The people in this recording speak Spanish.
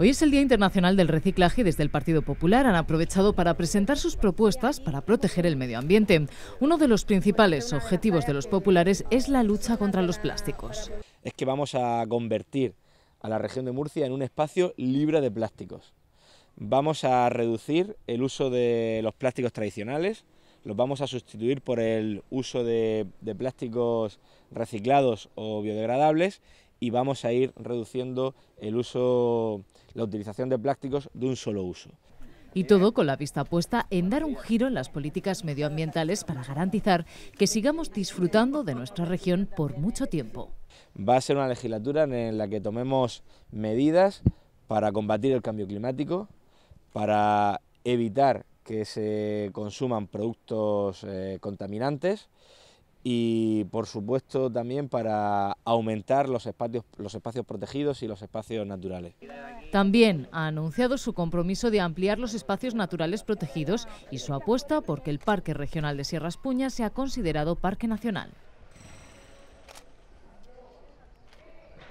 Hoy es el Día Internacional del Reciclaje y desde el Partido Popular han aprovechado para presentar sus propuestas para proteger el medio ambiente. Uno de los principales objetivos de los populares es la lucha contra los plásticos. Es que vamos a convertir a la región de Murcia en un espacio libre de plásticos. Vamos a reducir el uso de los plásticos tradicionales, los vamos a sustituir por el uso de, de plásticos reciclados o biodegradables y vamos a ir reduciendo el uso, la utilización de plásticos de un solo uso. Y todo con la vista puesta en dar un giro en las políticas medioambientales para garantizar que sigamos disfrutando de nuestra región por mucho tiempo. Va a ser una legislatura en la que tomemos medidas para combatir el cambio climático, para evitar que se consuman productos eh, contaminantes y por supuesto también para aumentar los espacios, protegidos y los espacios naturales. También ha anunciado su compromiso de ampliar los espacios naturales protegidos y su apuesta porque el Parque Regional de Sierras Puñas sea considerado Parque Nacional.